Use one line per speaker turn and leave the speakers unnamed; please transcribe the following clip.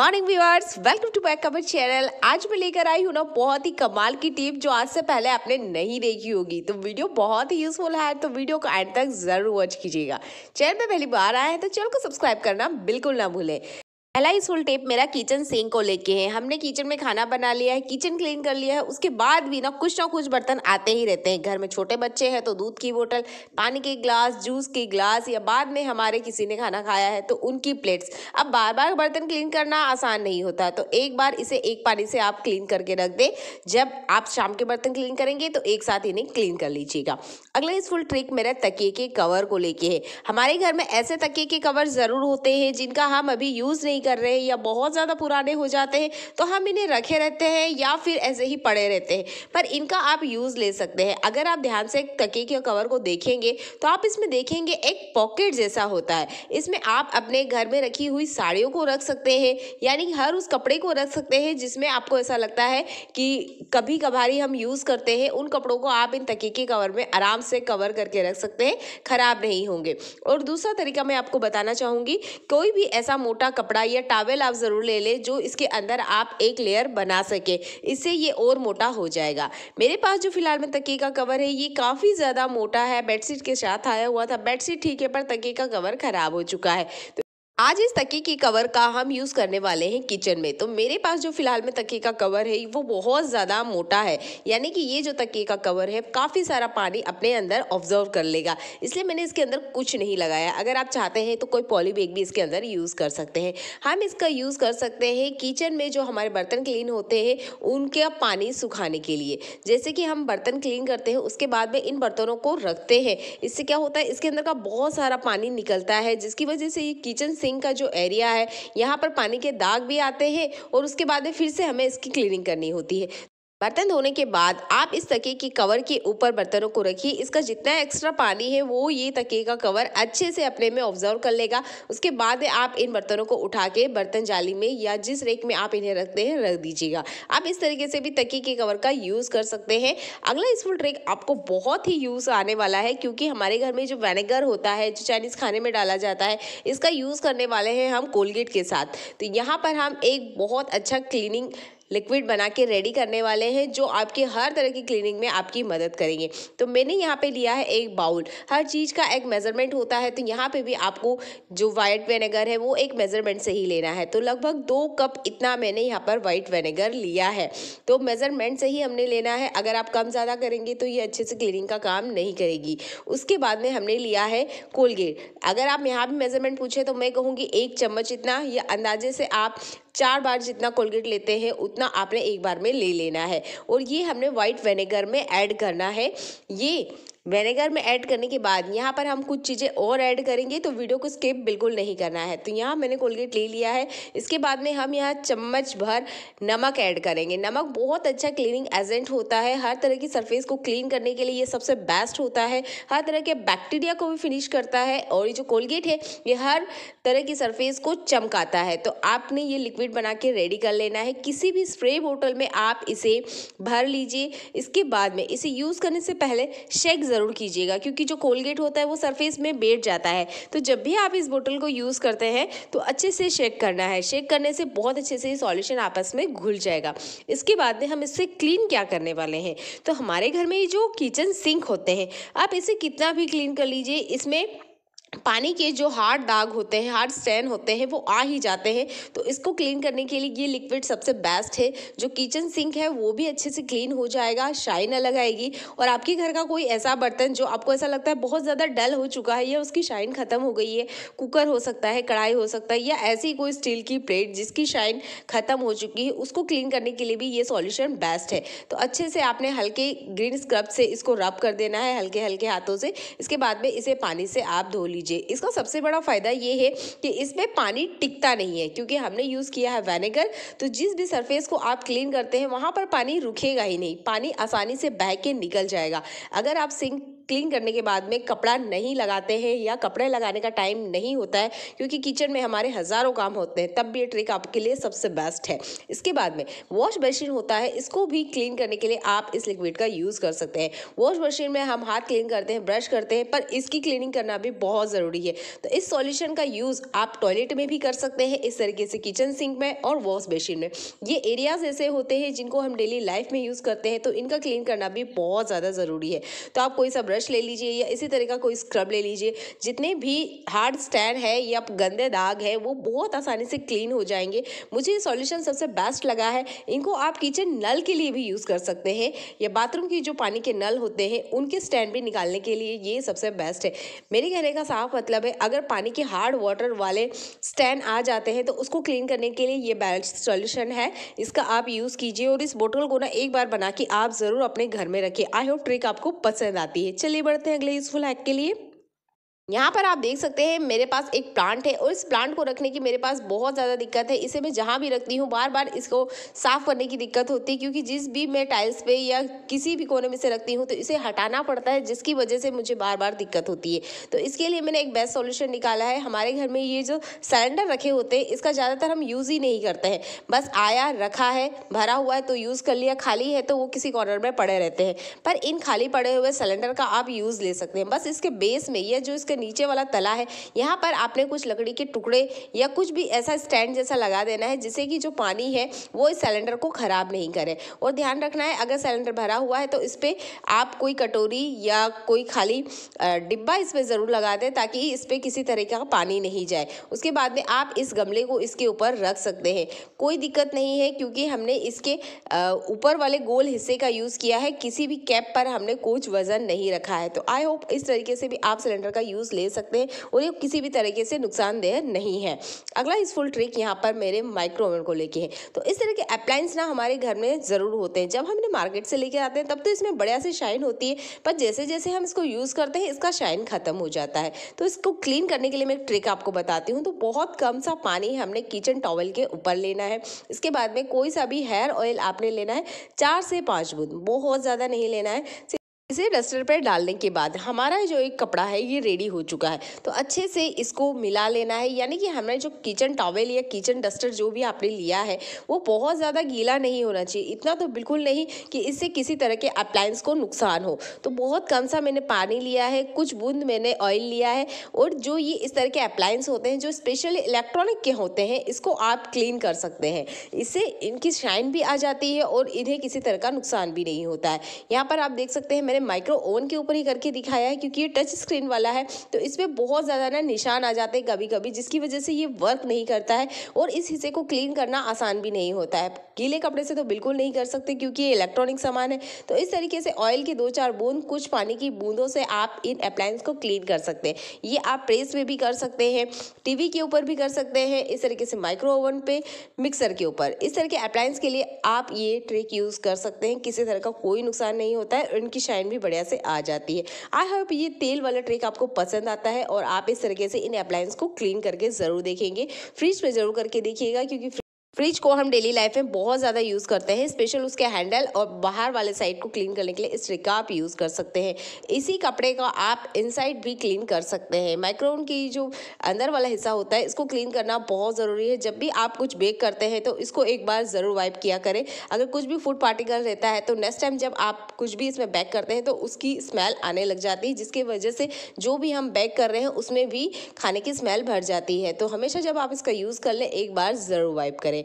morning viewers welcome to back cover channel आज मैं लेकर आई हूँ ना बहुत ही कमाल की टिप जो आज से पहले आपने नहीं देखी होगी तो वीडियो बहुत ही यूजफुल है तो वीडियो को एंड तक जरूर वॉच कीजिएगा चैनल में पहली बार आए हैं तो चैनल को सब्सक्राइब करना बिल्कुल ना भूलें पहला सोल फुल टेप मेरा किचन सिंक को लेके है हमने किचन में खाना बना लिया है किचन क्लीन कर लिया है उसके बाद भी ना कुछ ना कुछ बर्तन आते ही रहते हैं घर में छोटे बच्चे हैं तो दूध की बोतल पानी के गिलास जूस के गिलास या बाद में हमारे किसी ने खाना खाया है तो उनकी प्लेट्स अब बार बार बर्तन क्लीन करना आसान नहीं होता तो एक बार इसे एक पानी से आप क्लीन करके रख दें जब आप शाम के बर्तन क्लीन करेंगे तो एक साथ इन्हें क्लीन कर लीजिएगा अगला इस फुल ट्रिक मेरा तकिए के कवर को लेके है हमारे घर में ऐसे तकिए के कवर ज़रूर होते हैं जिनका हम अभी यूज़ नहीं नहीं कर रहे या बहुत ज़्यादा पुराने हो जाते हैं तो हम इन्हें रखे रहते हैं या फिर ऐसे ही पड़े रहते हैं पर इनका आप यूज़ ले सकते हैं अगर आप ध्यान से तके के कवर को देखेंगे तो आप इसमें देखेंगे एक पॉकेट जैसा होता है इसमें आप अपने घर में रखी हुई साड़ियों को रख सकते हैं यानी हर उस कपड़े को रख सकते हैं जिसमें आपको ऐसा लगता है कि कभी कभारी हम यूज़ करते हैं उन कपड़ों को आप इन तके के कवर में आराम से कवर करके रख सकते हैं ख़राब नहीं होंगे और दूसरा तरीका मैं आपको बताना चाहूँगी कोई भी ऐसा मोटा कपड़ा या टावेल आप ज़रूर ले लें जो इसके अंदर आप एक लेयर बना सके इससे ये और मोटा हो जाएगा मेरे पास जो फिलहाल में तकी का कवर है ये काफ़ी ज़्यादा मोटा है बेडशीट के साथ आया हुआ था बेडशीट ठीक है पर तके का कवर ख़राब हो चुका है तो आज इस तके की कवर का हम यूज़ करने वाले हैं किचन में तो मेरे पास जो फिलहाल में तके का कवर है वो बहुत ज़्यादा मोटा है यानी कि ये जो तके का कवर है काफ़ी सारा पानी अपने अंदर ऑब्जर्व कर लेगा इसलिए मैंने इसके अंदर कुछ नहीं लगाया अगर आप चाहते हैं तो कोई पॉली बैग भी इसके अंदर यूज़ कर सकते हैं हम इसका यूज़ कर सकते हैं किचन में जो हमारे बर्तन क्लीन होते हैं उनका पानी सुखाने के लिए जैसे कि हम बर्तन क्लीन करते हैं उसके बाद में इन बर्तनों को रखते हैं इससे क्या होता है इसके अंदर का बहुत सारा पानी निकलता है जिसकी वजह से ये किचन से सिंक का जो एरिया है यहाँ पर पानी के दाग भी आते हैं और उसके बाद फिर से हमें इसकी क्लीनिंग करनी होती है बर्तन धोने के बाद आप इस तके की कवर के ऊपर बर्तनों को रखिए इसका जितना एक्स्ट्रा पानी है वो ये तके का कवर अच्छे से अपने में ऑब्जर्व कर लेगा उसके बाद आप इन बर्तनों को उठा के बर्तन जाली में या जिस रेक में आप इन्हें रखते हैं रख दीजिएगा आप इस तरीके से भी तके के कवर का यूज़ कर सकते हैं अगला इसफुल ट्रिक आपको बहुत ही यूज़ आने वाला है क्योंकि हमारे घर में जो वेनेगर होता है जो चाइनीज़ खाने में डाला जाता है इसका यूज़ करने वाले हैं हम कोलगेट के साथ तो यहाँ पर हम एक बहुत अच्छा क्लीनिंग लिक्विड बना के रेडी करने वाले हैं जो आपके हर तरह की क्लीनिंग में आपकी मदद करेंगे तो मैंने यहाँ पे लिया है एक बाउल हर चीज़ का एक मेज़रमेंट होता है तो यहाँ पे भी आपको जो वाइट वेनेगर है वो एक मेज़रमेंट से ही लेना है तो लगभग दो कप इतना मैंने यहाँ पर वाइट वेनेगर लिया है तो मेज़रमेंट से ही हमने लेना है अगर आप कम ज़्यादा करेंगे तो ये अच्छे से क्लीनिंग का काम नहीं करेगी उसके बाद में हमने लिया है कोलगेट अगर आप यहाँ भी मेज़रमेंट पूछे तो मैं कहूँगी एक चम्मच इतना या अंदाजे से आप चार बार जितना कोलगेट लेते हैं उतना आपने एक बार में ले लेना है और ये हमने वाइट वेनेगर में ऐड करना है ये वेनेगर में ऐड करने के बाद यहाँ पर हम कुछ चीज़ें और ऐड करेंगे तो वीडियो को स्किप बिल्कुल नहीं करना है तो यहाँ मैंने कोलगेट ले लिया है इसके बाद में हम यहाँ चम्मच भर नमक ऐड करेंगे नमक बहुत अच्छा क्लीनिंग एजेंट होता है हर तरह की सरफेस को क्लीन करने के लिए ये सबसे बेस्ट होता है हर तरह के बैक्टीरिया को भी फिनिश करता है और ये जो कोलगेट है ये हर तरह की सरफेस को चमकाता है तो आपने ये लिक्विड बना के रेडी कर लेना है किसी भी स्प्रे बोटल में आप इसे भर लीजिए इसके बाद में इसे यूज़ करने से पहले शेक ज़रूर कीजिएगा क्योंकि जो कोलगेट होता है वो सरफेस में बैठ जाता है तो जब भी आप इस बोतल को यूज़ करते हैं तो अच्छे से शेक करना है शेक करने से बहुत अच्छे से ये सॉल्यूशन आपस में घुल जाएगा इसके बाद में हम इससे क्लीन क्या करने वाले हैं तो हमारे घर में ये जो किचन सिंक होते हैं आप इसे कितना भी क्लीन कर लीजिए इसमें पानी के जो हार्ड दाग होते हैं हार्ड स्टैन होते हैं वो आ ही जाते हैं तो इसको क्लीन करने के लिए ये लिक्विड सबसे बेस्ट है जो किचन सिंक है वो भी अच्छे से क्लीन हो जाएगा शाइन अलग आएगी और आपके घर का कोई ऐसा बर्तन जो आपको ऐसा लगता है बहुत ज़्यादा डल हो चुका है या उसकी शाइन ख़त्म हो गई है कुकर हो सकता है कढ़ाई हो सकता है या ऐसी कोई स्टील की प्लेट जिसकी शाइन ख़त्म हो चुकी है उसको क्लीन करने के लिए भी ये सॉल्यूशन बेस्ट है तो अच्छे से आपने हल्के ग्रीन स्क्रब से इसको रब कर देना है हल्के हल्के हाथों से इसके बाद में इसे पानी से आप धो लीजिए लीजिए इसका सबसे बड़ा फ़ायदा ये है कि इसमें पानी टिकता नहीं है क्योंकि हमने यूज़ किया है वेनेगर तो जिस भी सरफेस को आप क्लीन करते हैं वहाँ पर पानी रुकेगा ही नहीं पानी आसानी से बह के निकल जाएगा अगर आप सिंक क्लीन करने के बाद में कपड़ा नहीं लगाते हैं या कपड़े लगाने का टाइम नहीं होता है क्योंकि किचन में हमारे हज़ारों काम होते हैं तब भी ये ट्रिक आपके लिए सबसे बेस्ट है इसके बाद में वॉश मशीन होता है इसको भी क्लीन करने के लिए आप इस लिक्विड का यूज़ कर सकते हैं वॉश मशीन में हम हाथ क्लीन करते हैं ब्रश करते हैं पर इसकी क्लीनिंग करना भी बहुत ज़रूरी है तो इस सॉल्यूशन का यूज़ आप टॉयलेट में भी कर सकते हैं इस तरीके से किचन सिंक में और वॉश मशीन में ये एरियाज ऐसे होते हैं जिनको हम डेली लाइफ में यूज़ करते हैं तो इनका क्लीन करना भी बहुत ज़्यादा ज़रूरी है तो आप कोई सा ब्रश ब्रश ले लीजिए या इसी तरह का कोई स्क्रब ले लीजिए जितने भी हार्ड स्टैंड है या गंदे दाग है वो बहुत आसानी से क्लीन हो जाएंगे मुझे ये सॉल्यूशन सबसे बेस्ट लगा है इनको आप किचन नल के लिए भी यूज़ कर सकते हैं या बाथरूम की जो पानी के नल होते हैं उनके स्टैंड भी निकालने के लिए ये सबसे बेस्ट है मेरे कहने का साफ मतलब है अगर पानी के हार्ड वाटर वाले स्टैंड आ जाते हैं तो उसको क्लीन करने के लिए ये बेस्ट सॉल्यूशन है इसका आप यूज़ कीजिए और इस बोटल को ना एक बार बना के आप ज़रूर अपने घर में रखिए आई होप ट्रिक आपको पसंद आती है चलिए चलिए बढ़ते हैं अगले यूजफुल हैक के लिए यहाँ पर आप देख सकते हैं मेरे पास एक प्लांट है और इस प्लांट को रखने की मेरे पास बहुत ज़्यादा दिक्कत है इसे मैं जहाँ भी रखती हूँ बार बार इसको साफ़ करने की दिक्कत होती है क्योंकि जिस भी मैं टाइल्स पे या किसी भी कोने में से रखती हूँ तो इसे हटाना पड़ता है जिसकी वजह से मुझे बार बार दिक्कत होती है तो इसके लिए मैंने एक बेस्ट सोल्यूशन निकाला है हमारे घर में ये जो सिलेंडर रखे होते हैं इसका ज़्यादातर हम यूज़ ही नहीं करते हैं बस आया रखा है भरा हुआ है तो यूज़ कर लिया खाली है तो वो किसी कॉर्नर में पड़े रहते हैं पर इन खाली पड़े हुए सिलेंडर का आप यूज़ ले सकते हैं बस इसके बेस में या जो इसके नीचे वाला तला है यहाँ पर आपने कुछ लकड़ी के टुकड़े या कुछ भी ऐसा स्टैंड जैसा लगा देना है जिससे कि जो पानी है वो इस सिलेंडर को ख़राब नहीं करे और ध्यान रखना है अगर सिलेंडर भरा हुआ है तो इस पर आप कोई कटोरी या कोई खाली डिब्बा इस पर ज़रूर लगा दें ताकि इस पर किसी तरह का पानी नहीं जाए उसके बाद में आप इस गमले को इसके ऊपर रख सकते हैं कोई दिक्कत नहीं है क्योंकि हमने इसके ऊपर वाले गोल हिस्से का यूज़ किया है किसी भी कैप पर हमने कुछ वज़न नहीं रखा है तो आई होप इस तरीके से भी आप सिलेंडर का यूज़ वीडियोस ले सकते हैं और ये किसी भी तरीके से नुकसानदेह नहीं है अगला यूजफुल ट्रिक यहाँ पर मेरे माइक्रो को लेके है तो इस तरह के अप्लाइंस ना हमारे घर में ज़रूर होते हैं जब हम इन्हें मार्केट से लेके आते हैं तब तो इसमें बढ़िया से शाइन होती है पर जैसे जैसे हम इसको यूज़ करते हैं इसका शाइन खत्म हो जाता है तो इसको क्लीन करने के लिए मैं एक ट्रिक आपको बताती हूँ तो बहुत कम सा पानी हमने किचन टॉवल के ऊपर लेना है इसके बाद में कोई सा भी हेयर ऑयल आपने लेना है चार से पाँच बूंद बहुत ज़्यादा नहीं लेना है इसे डस्टर पर डालने के बाद हमारा जो एक कपड़ा है ये रेडी हो चुका है तो अच्छे से इसको मिला लेना है यानी कि हमने जो किचन टॉवेल या किचन डस्टर जो भी आपने लिया है वो बहुत ज़्यादा गीला नहीं होना चाहिए इतना तो बिल्कुल नहीं कि इससे किसी तरह के अप्लायंस को नुकसान हो तो बहुत कम सा मैंने पानी लिया है कुछ बूंद मैंने ऑयल लिया है और जो ये इस तरह के अप्लायंस होते हैं जो स्पेशल इलेक्ट्रॉनिक के होते हैं इसको आप क्लीन कर सकते हैं इससे इनकी शाइन भी आ जाती है और इन्हें किसी तरह का नुकसान भी नहीं होता है यहाँ पर आप देख सकते हैं मैंने मैंने माइक्रो ओवन के ऊपर ही करके दिखाया है क्योंकि ये टच स्क्रीन वाला है तो इसमें बहुत ज़्यादा ना निशान आ जाते हैं कभी कभी जिसकी वजह से ये वर्क नहीं करता है और इस हिस्से को क्लीन करना आसान भी नहीं होता है गीले कपड़े से तो बिल्कुल नहीं कर सकते क्योंकि ये इलेक्ट्रॉनिक सामान है तो इस तरीके से ऑयल की दो चार बूंद कुछ पानी की बूंदों से आप इन अप्लायंस को क्लीन कर सकते हैं ये आप प्रेस में भी कर सकते हैं टीवी के ऊपर भी कर सकते हैं इस तरीके से माइक्रो ओवन पे मिक्सर के ऊपर इस तरह के अप्लायंस के लिए आप ये ट्रिक यूज़ कर सकते हैं किसी तरह का कोई नुकसान नहीं होता है इनकी शाइन भी बढ़िया से आ जाती है आई होप ये तेल वाला ट्रिक आपको पसंद आता है और आप इस तरीके से इन अप्लायंस को क्लीन करके ज़रूर देखेंगे फ्रिज में ज़रूर करके देखिएगा क्योंकि फ्रिज को हम डेली लाइफ में बहुत ज़्यादा यूज़ करते हैं स्पेशल उसके हैंडल और बाहर वाले साइड को क्लीन करने के लिए इस ट्रिक का आप यूज़ कर सकते हैं इसी कपड़े का आप इनसाइड भी क्लीन कर सकते हैं माइक्रोन की जो अंदर वाला हिस्सा होता है इसको क्लीन करना बहुत ज़रूरी है जब भी आप कुछ बेक करते हैं तो इसको एक बार ज़रूर वाइप किया करें अगर कुछ भी फूड पार्टिकल रहता है तो नेक्स्ट टाइम जब आप कुछ भी इसमें बैक करते हैं तो उसकी स्मेल आने लग जाती है जिसकी वजह से जो भी हम बैक कर रहे हैं उसमें भी खाने की स्मेल भर जाती है तो हमेशा जब आप इसका यूज़ कर लें एक बार ज़रूर वाइप करें